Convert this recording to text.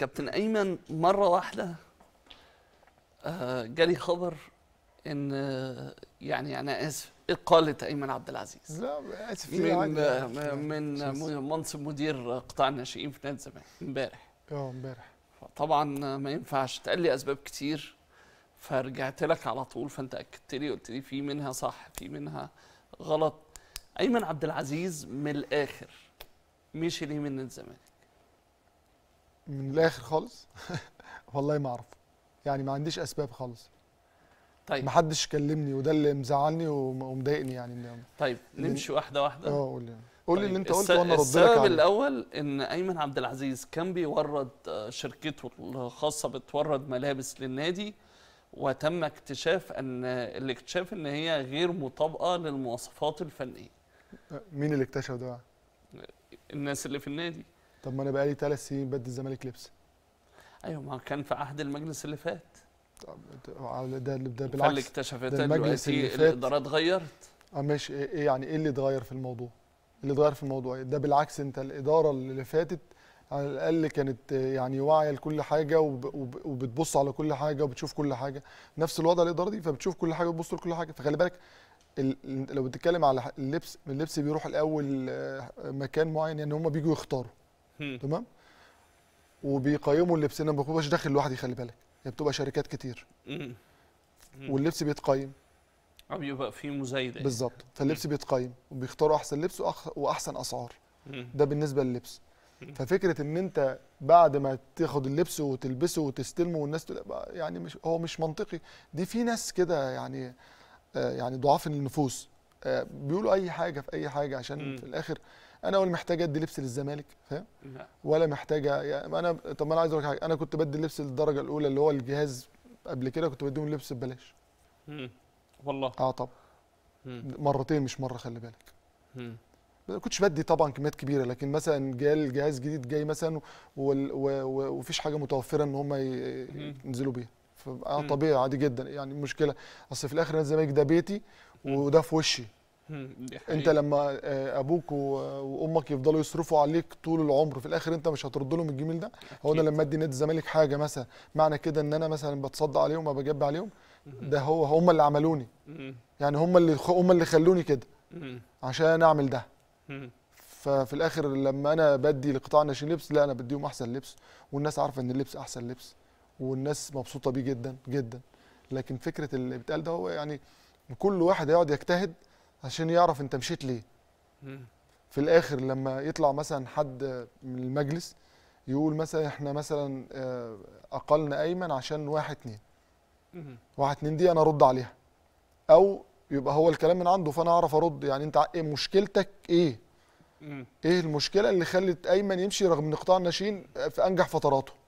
كابتن ايمن مره واحده آه، جالي خبر ان آه، يعني انا اسف اقاله إيه ايمن عبد العزيز لا اسف من آه، من منصب مدير قطاع الناشئين في نادي الزمالك امبارح اه امبارح طبعا ما ينفعش تقال لي اسباب كتير فرجعت لك على طول فانت اكدت لي قلت لي في منها صح في منها غلط ايمن عبد العزيز من الاخر مشي ليه من الزمالك من الاخر خالص والله ما اعرف يعني ما عنديش اسباب خالص طيب ما حدش كلمني وده اللي مزعلني ومضايقني يعني طيب نمشي واحده واحده اه قول لي قول لي طيب. اللي انت قلته وانا ردت السبب الاول ان ايمن عبد العزيز كان بيورد آه، شركته الخاصه بتورد ملابس للنادي وتم اكتشاف ان الاكتشاف ان هي غير مطابقه للمواصفات الفنيه آه، مين اللي اكتشف ده الناس اللي في النادي طب ما انا بقالي ثلاث سنين بدي الزمالك لبس ايوه ما كان في عهد المجلس اللي فات آه، ده ده بالعكس اللي اكتشفتها دلوقتي الاداره اتغيرت اه ماشي إيه،, ايه يعني ايه اللي اتغير في الموضوع؟ اللي اتغير في الموضوع إيه؟ ده بالعكس انت الاداره اللي فاتت على الاقل كانت آه، يعني واعيه لكل حاجه وبتبص على كل حاجه وبتشوف كل حاجه نفس الوضع الاداره دي فبتشوف كل حاجه وبتبص لكل حاجه فخلي بالك لو بتتكلم على اللبس اللبس بيروح الاول آه، مكان معين يعني هم بيجوا يختاروا تمام وبيقيموا اللبس انا ما بيبقاش داخل لوحدي خلي بالك هي يعني بتبقى شركات كتير واللبس بيتقيم اه بيبقى فيه مزايده يعني. بالظبط فاللبس بيتقيم وبيختاروا احسن لبس واحسن اسعار ده بالنسبه للبس ففكره ان انت بعد ما تاخد اللبس وتلبسه وتستلمه والناس يعني مش هو مش منطقي دي في ناس كده يعني آه يعني ضعاف النفوس آه بيقولوا اي حاجه في اي حاجه عشان في الاخر انا اول محتاج ادي لبس للزمالك فاهم ولا محتاجه يعني انا طب ما انا عايز اقول حاجه انا كنت بدي لبس للدرجه الاولى اللي هو الجهاز قبل كده كنت بديهم لبس ببلاش والله اه طب مرتين مش مره خلي بالك ما كنتش بدي طبعا كميات كبيره لكن مثلا جال جهاز جديد جاي مثلا ومفيش حاجه متوفره ان هم ينزلوا بيها فاه طبيعي عادي جدا يعني مشكله اصل في الاخر انا الزمالك ده بيتي وده في وشي انت لما آه، ابوك وامك يفضلوا يصرفوا عليك طول العمر في الاخر انت مش هترد لهم الجميل ده هو انا لما ادي نادي الزمالك حاجه مثلا معنى كده ان انا مثلا بتصدى عليهم وبجب عليهم ده هو هم اللي عملوني يعني هم اللي هم اللي خلوني كده عشان اعمل ده ففي الاخر لما انا بدي لقطاع الناشئين لبس لا انا بديهم احسن لبس والناس عارفه ان اللبس احسن لبس والناس مبسوطه بيه جدا جدا لكن فكره اللي بيتقال ده هو يعني كل واحد هيقعد يجتهد عشان يعرف انت مشيت ليه في الاخر لما يطلع مثلا حد من المجلس يقول مثلا احنا مثلا آه، اقلنا ايمن عشان واحد اتنين واحد اتنين دي انا ارد عليها او يبقى هو الكلام من عنده فانا اعرف ارد يعني انت ايه مشكلتك ايه ايه المشكله اللي خلت ايمن يمشي رغم ان قطاع الناشئين في انجح فتراته